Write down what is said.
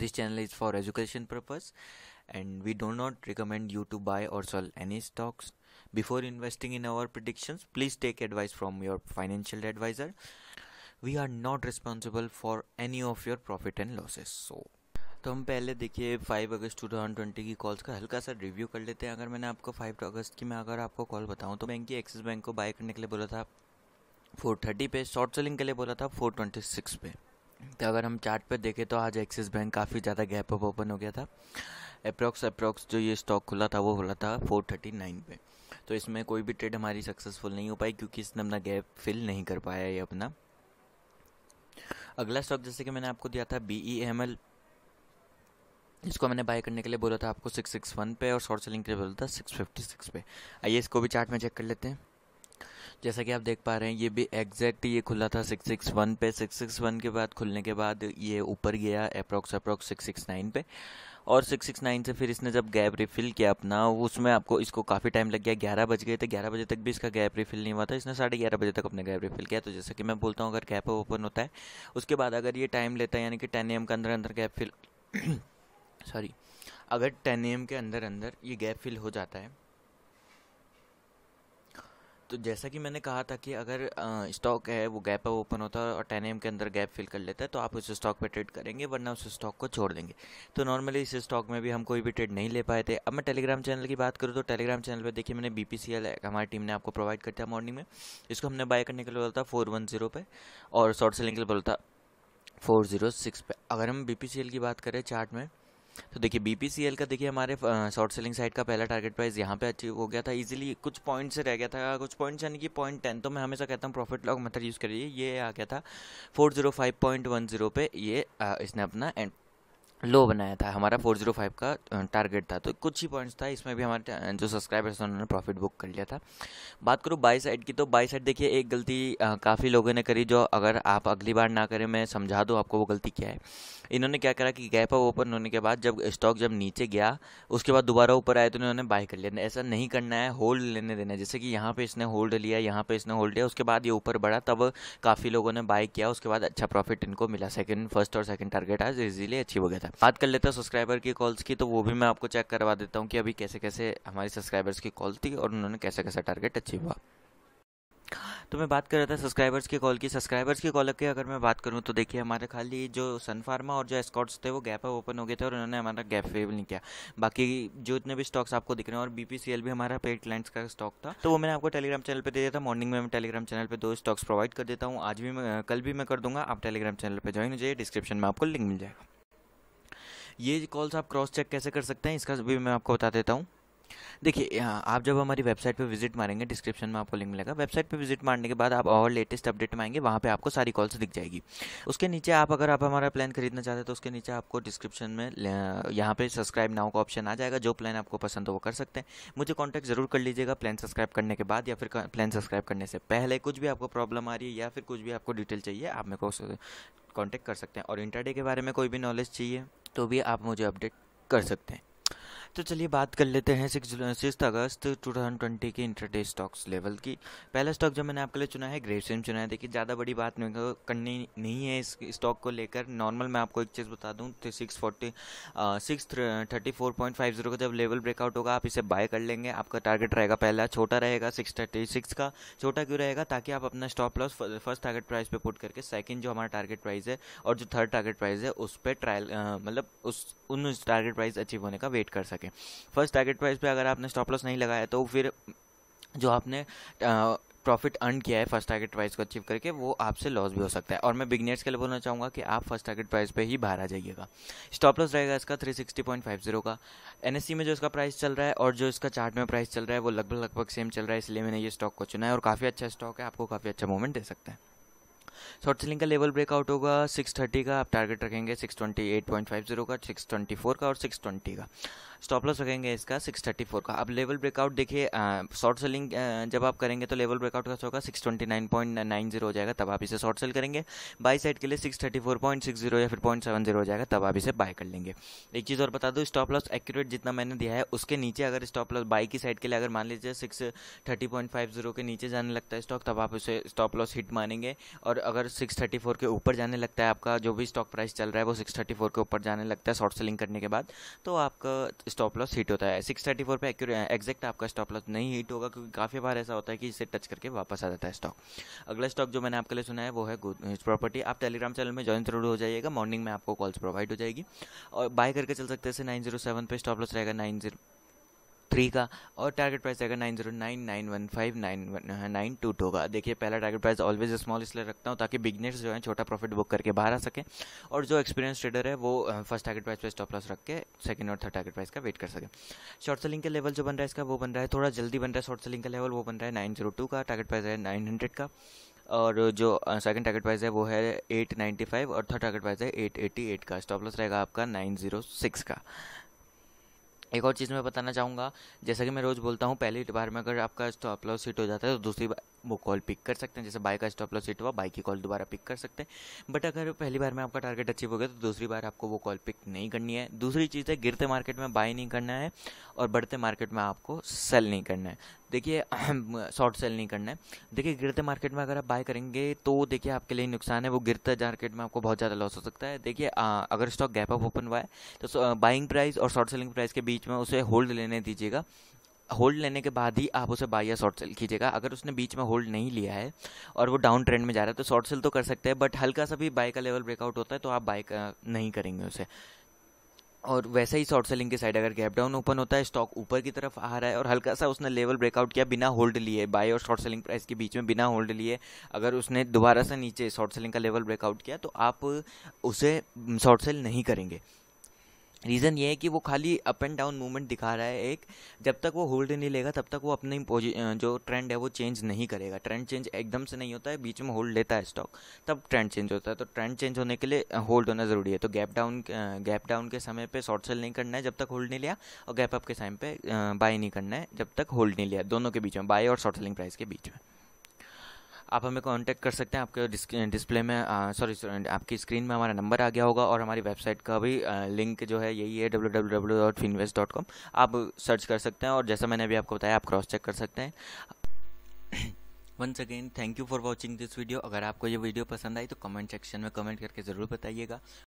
This channel is for education purpose and we do not recommend you to buy or sell any stocks. Before investing in our predictions, please take advice from your financial advisor. We are not responsible for any of your profit and losses. So तो हम पहले देखिए 5 अगस्त 2020 की calls का हल्का सा review कर लेते हैं अगर मैंने आपको 5 अगस्त की मैं अगर आपको कॉल बताऊं तो बैंक की एक्सिस बैंक को बाय करने के लिए बोला था 430 पे शॉर्ट सेलिंग के लिए बोला था 426 पे सकते हैं अगर हम चार्ट पे देखें तो आज एक्सिस बैंक काफ़ी ज़्यादा गैप अप ओपन हो गया था अप्रोक्स अप्रॉक्स जो ये स्टॉक खुला था वो खुला था फोर थर्टी नाइन पे तो इसमें कोई भी ट्रेड हमारी सक्सेसफुल नहीं हो पाई क्योंकि इसने अपना गैप फिल नहीं कर पाया ये अपना अगला स्टॉक जैसे कि मैंने आपको दिया था बी ई एम एल इसको मैंने बाय करने के लिए बोला था आपको सिक्स सिक्स वन पे और शॉर्ट सेलिंग के लिए बोला था सिक्स फिफ्टी सिक्स पे आइए इसको भी चार्ट में चेक कर लेते हैं जैसा कि आप देख पा रहे हैं ये भी एग्जैक्ट ये खुला था 661 पे 661 के बाद खुलने के बाद ये ऊपर गया सिक्स सिक्स 669 पे और 669 से फिर इसने जब गैप रिफिल किया अपना उसमें आपको इसको काफ़ी टाइम लग गया ग्यारह बज गए थे ग्यारह बजे तक भी इसका गैप रिफिल नहीं हुआ था इसने साढ़े ग्यारह बजे तक अपने गैप रिफिल किया तो जैसा कि मैं बोलता हूँ अगर गैप ओपन होता है उसके बाद अगर ये टाइम लेता है यानी कि टेन एम के अंदर अंदर गैप फिल सॉरी अगर टेन एम के अंदर अंदर ये गैप फिल हो जाता है तो जैसा कि मैंने कहा था कि अगर स्टॉक है वो गैप अप ओपन होता है और टेन एम के अंदर गैप फिल कर लेता है तो आप उस स्टॉक पर ट्रेड करेंगे वरना उस स्टॉक को छोड़ देंगे तो नॉर्मली इस स्टॉक में भी हम कोई भी ट्रेड नहीं ले पाए थे अब मैं टेलीग्राम चैनल की बात करूँ तो टेलीग्राम चैनल पर देखिए मैंने बी पी सी एल हमारी टीम ने आपको प्रोवाइड कर दिया मॉर्निंग में इसको हमने बाय करने के लिए बोला था फोर वन जीरो पर और शॉर्ट सेलिंग के लिए बोला था फोर जीरो सिक्स पर अगर हम बी पी सी एल की बात करें चार्ट में तो देखिए बीपीसीएल का देखिए हमारे शॉर्ट सेलिंग साइट का पहला टारगेट प्राइस यहाँ पे अचीव हो गया था इजीली कुछ पॉइंट से रह गया था कुछ पॉइंट्स यानी कि पॉइंट टेन तो मैं हमेशा कहता हूँ प्रॉफिट लॉक मेथड यूज़ करिए ये आ गया था four zero five point one zero पे ये आ, इसने अपना एंड लो बनाया था हमारा 405 का टारगेट था तो कुछ ही पॉइंट्स था इसमें भी हमारे जो सब्सक्राइबर्स उन्होंने प्रॉफिट बुक कर लिया था बात करूँ बाई साइड की तो बाई साइड देखिए एक गलती काफ़ी लोगों ने करी जो अगर आप अगली बार ना करें मैं समझा दूँ आपको वो गलती क्या है इन्होंने क्या करा कि गैप अप ओपन होने के बाद जब स्टॉक जब नीचे गया उसके बाद दोबारा ऊपर आए तो इन्होंने बाय कर लिया ऐसा नहीं करना है होल्ड लेने देना है जैसे कि यहाँ पर इसने होल्ड लिया यहाँ पर इसने होल्ड लिया उसके बाद ये ऊपर बढ़ा तब काफ़ी लोगों ने बाय किया उसके बाद अच्छा प्रॉफिट इनको मिला सेकेंड फर्स्ट और सेकेंड टारगेट आज इजीली अचीव हो गया था है बात कर लेते हैं सब्सक्राइबर की कॉल्स की तो वो भी मैं आपको चेक करवा देता हूँ कि अभी कैसे कैसे हमारे सब्सक्राइबर्स की कॉल थी और उन्होंने कैसे कैसे टारगेट अचीव हुआ तो मैं बात कर रहा था सब्सक्राइबर्स की कॉल की सब्सक्राइबर्स की कॉल की अगर मैं बात करूँ तो देखिए हमारे खाली जो सन फार्मा और जो स्कॉट्स थे वो गैप है ओपन हो गए थे और उन्होंने हमारा गैप फेवल नहीं किया बाकी जितने भी स्टॉक्स आपको दिख रहे हैं और बीपीसीएल भी हमारा पेड क्लाइंट्स का स्टॉक था तो वो मैंने आपको टेलीग्राम चैनल पर दे दिया था मॉर्निंग में मैं टेलीग्राम चैनल पर दो स्टॉक्स प्रोवाइड कर देता हूँ आज भी मैं कल भी मैं कर दूंगा आप टेलीग्राम चैनल पर ज्वाइन हो जाइए डिस्क्रिप्शन में आपको लिंक मिल जाएगा ये कॉल्स आप क्रॉस चेक कैसे कर सकते हैं इसका भी मैं आपको बता देता हूँ देखिए आप जब हमारी वेबसाइट पे विजिट मारेंगे डिस्क्रिप्शन में आपको लिंक मिलेगा वेबसाइट पे विजिट मारने के बाद आप और लेटेस्ट अपडेट में आएंगे वहाँ पे आपको सारी कॉल्स दिख जाएगी उसके नीचे आप अगर आप हमारा प्लान खरीदना चाहते हैं तो उसके नीचे आपको डिस्क्रिप्शन में यहाँ पे सब्सक्राइब नाउ का ऑप्शन आ जाएगा जो प्लान आपको पसंद हो वो कर सकते हैं मुझे कॉन्टैक्ट जरूर कर लीजिएगा प्लान सब्सक्राइब करने के बाद या फिर प्लान सब्सक्राइब करने से पहले कुछ भी आपको प्रॉब्लम आ रही है या फिर कुछ भी आपको डिटेल चाहिए आप मेरे को कॉन्टैक्ट कर सकते हैं और इंटरडे के बारे में कोई भी नॉलेज चाहिए तो भी आप मुझे अपडेट कर सकते हैं तो चलिए बात कर लेते हैं सिक्स सिक्स अगस्त टू थाउजेंड ट्वेंटी के इंटरडे स्टॉक्स लेवल की पहला स्टॉक जो मैंने आपके लिए चुना है ग्रेवसेम चुना है देखिए ज़्यादा बड़ी बात नहीं करनी नहीं है इस स्टॉक को लेकर नॉर्मल मैं आपको एक चीज़ बता दूँ तो six forty six thirty four point five zero का जब लेवल ब्रेकआउट होगा आप इसे बाय कर लेंगे आपका टारगेट रहेगा पहला छोटा रहेगा सिक्स थर्टी सिक्स का छोटा क्यों रहेगा ताकि आप अपना stop loss first target price पर पुट करके सेकेंड जो हमारा टारगेट प्राइस है और जो थर्ड टारगेट प्राइस है उस पर ट्रायल मतलब उस उन टारगेट प्राइस अचीव होने का वेट कर सकें ओके फर्स्ट टारगेट प्राइस पे अगर आपने स्टॉप लॉस नहीं लगाया तो फिर जो आपने प्रॉफिट अर्न किया है फर्स्ट टारगेट प्राइस को अचीव करके वो आपसे लॉस भी हो सकता है और मैं बिगनियर्स के लिए बोलना चाहूँगा कि आप फर्स्ट टारगेट प्राइस पे ही बाहर आ जाइएगा स्टॉप लॉस रहेगा इसका 360.50 का एन में जो इसका प्राइस चल रहा है और जो इसका चार्ट में प्राइस चल रहा है वो लगभग लगभग सेम चल रहा है इसलिए मैंने ये स्टॉक को चुना है और काफ़ी अच्छा स्टॉक है आपको काफ़ी अच्छा मूवमेंट दे सकता है शॉर्ट सेलिंग का लेवल ब्रेकआउट होगा 630 का आप टारगेट रखेंगे 628.50 का 624 का और 620 का स्टॉप लॉस रखेंगे इसका 634 का अब लेवल ब्रेकआउट देखिए शॉर्ट सेलिंग जब आप करेंगे तो लेवल ब्रेकआउट का होगा 629.90 हो जाएगा तब आप इसे शॉर्ट सेल करेंगे बाई साइड के लिए 634.60 या फिर पॉइंट हो जाएगा तब आप इसे बाय कर लेंगे एक चीज़ और बता दूँ स्टॉप लॉस एक्यूरेट जितना मैंने दिया है उसके नीचे अगर स्टॉप लॉस बाई की साइड के लिए अगर मान लीजिए six thirty point five zero के नीचे जाने लगता है स्टॉक तब आप उसे स्टॉप लॉस हिट मानेंगे और अगर 634 के ऊपर जाने लगता है आपका जो भी स्टॉक प्राइस चल रहा है वो 634 के ऊपर जाने लगता है शॉर्ट सेलिंग करने के बाद तो आपका स्टॉप लॉस हिट होता है 634 पे एग्जैक्ट आपका स्टॉप लॉस नहीं हिट होगा क्योंकि काफ़ी बार ऐसा होता है कि इसे टच करके वापस आ जाता है स्टॉक अगला स्टॉक जो मैंने आपके लिए सुना है वो है गुड प्रॉपर्टी आप टेलीग्राम चैनल में ज्वाइन जरूर हो जाइएगा मॉर्निंग में आपको कॉल्स प्रोवाइड हो जाएगी और बाय करके चल सकते हैं नाइन जीरो सेवन पर स्टॉप लॉस रहेगा नाइन जीरो थ्री का और टारगेट प्राइस रहेगा nine zero nine nine one five nine one nine two two का देखिए पहला टारगेट प्राइस ऑलवेज स्मॉल इसलिए रखता हूँ ताकि बिगनेस जो है छोटा प्रॉफिट बुक करके बाहर आ सके और जो एक्सपीरियंस ट्रेडर है वो फर्स्ट टारगेट प्राइस पर स्टॉप लॉस रख के सेकंड और थर्ड टारगेट प्राइस का वेट कर सके शॉर्ट सेलिंग का लेवल जो बन रहा है इसका वो बन रहा है थोड़ा जल्दी बन रहा है शॉर्ट सेलिंग का लेवल वो बन रहा है नाइन जीरो टू का टारगेट प्राइस है नाइन हंड्रेड का और जो सेकंड टारगेट प्राइस है वो है 895 और थर्ड टारगेट प्राइस है 888 का स्टॉप लॉस रहेगा आपका 906 का एक और चीज़ मैं बताना चाहूँगा जैसा कि मैं रोज़ बोलता हूँ पहली बार में अगर आपका स्टॉप लॉस हिट हो जाता है तो दूसरी बार वो कॉल पिक कर सकते हैं जैसे बाई का स्टॉप लॉस हिट हुआ बाइक की कॉल दोबारा पिक कर सकते हैं बट अगर पहली बार में आपका टारगेट अचीव हो गया तो दूसरी बार आपको वो कॉल पिक नहीं करनी है दूसरी चीज़ है गिरते मार्केट में बाई नहीं करना है और बढ़ते मार्केट में आपको सेल नहीं करना है देखिए शॉर्ट सेल नहीं करना है देखिए गिरते मार्केट में अगर आप बाय करेंगे तो देखिए आपके लिए नुकसान है वो गिरते मार्केट में आपको बहुत ज़्यादा लॉस हो सकता है देखिए अगर स्टॉक गैप अप ओपन हुआ है तो बाइंग प्राइस और शॉर्ट सेलिंग प्राइस के बीच में उसे होल्ड लेने दीजिएगा होल्ड लेने के बाद ही आप उसे बाई या शॉर्ट सेल कीजिएगा अगर उसने बीच में होल्ड नहीं लिया है और वो डाउन ट्रेंड में जा रहा है तो शॉर्ट सेल तो कर सकते हैं बट हल्का सा भी बाय का लेवल ब्रेकआउट होता है तो आप बाय नहीं करेंगे उसे और वैसे ही शॉर्ट सेलिंग के साइड अगर गैप डाउन ओपन होता है स्टॉक ऊपर की तरफ आ रहा है और हल्का सा उसने लेवल ब्रेकआउट किया बिना होल्ड लिए बाय और शॉर्ट सेलिंग प्राइस के बीच में बिना होल्ड लिए अगर उसने दोबारा से नीचे शॉर्ट सेलिंग का लेवल ब्रेकआउट किया तो आप उसे शॉर्ट सेल नहीं करेंगे रीज़न ये है कि वो खाली अप एंड डाउन मूवमेंट दिखा रहा है एक जब तक वो होल्ड नहीं लेगा तब तक वो अपनी जो ट्रेंड है वो चेंज नहीं करेगा ट्रेंड चेंज एकदम से नहीं होता है बीच में होल्ड लेता है स्टॉक तब ट्रेंड चेंज होता है तो ट्रेंड चेंज होने के लिए होल्ड होना ज़रूरी है तो गैप डाउन गैप डाउन के समय पर शॉर्ट सेल नहीं करना है जब तक होल्ड नहीं लिया और गैप अप के समय पर बाय नहीं करना है जब तक होल्ड नहीं लिया दोनों के बीच में बाय और शॉर्ट सेलिंग प्राइस के बीच में आप हमें कॉन्टैक्ट कर सकते हैं आपके डिस्प्ले में सॉरी आपकी स्क्रीन में हमारा नंबर आ गया होगा और हमारी वेबसाइट का भी लिंक जो है यही है डब्ल्यू आप सर्च कर सकते हैं और जैसा मैंने अभी आपको बताया आप क्रॉस चेक कर सकते हैं once again thank you for watching this video अगर आपको ये वीडियो पसंद आई तो कमेंट सेक्शन में कमेंट करके ज़रूर बताइएगा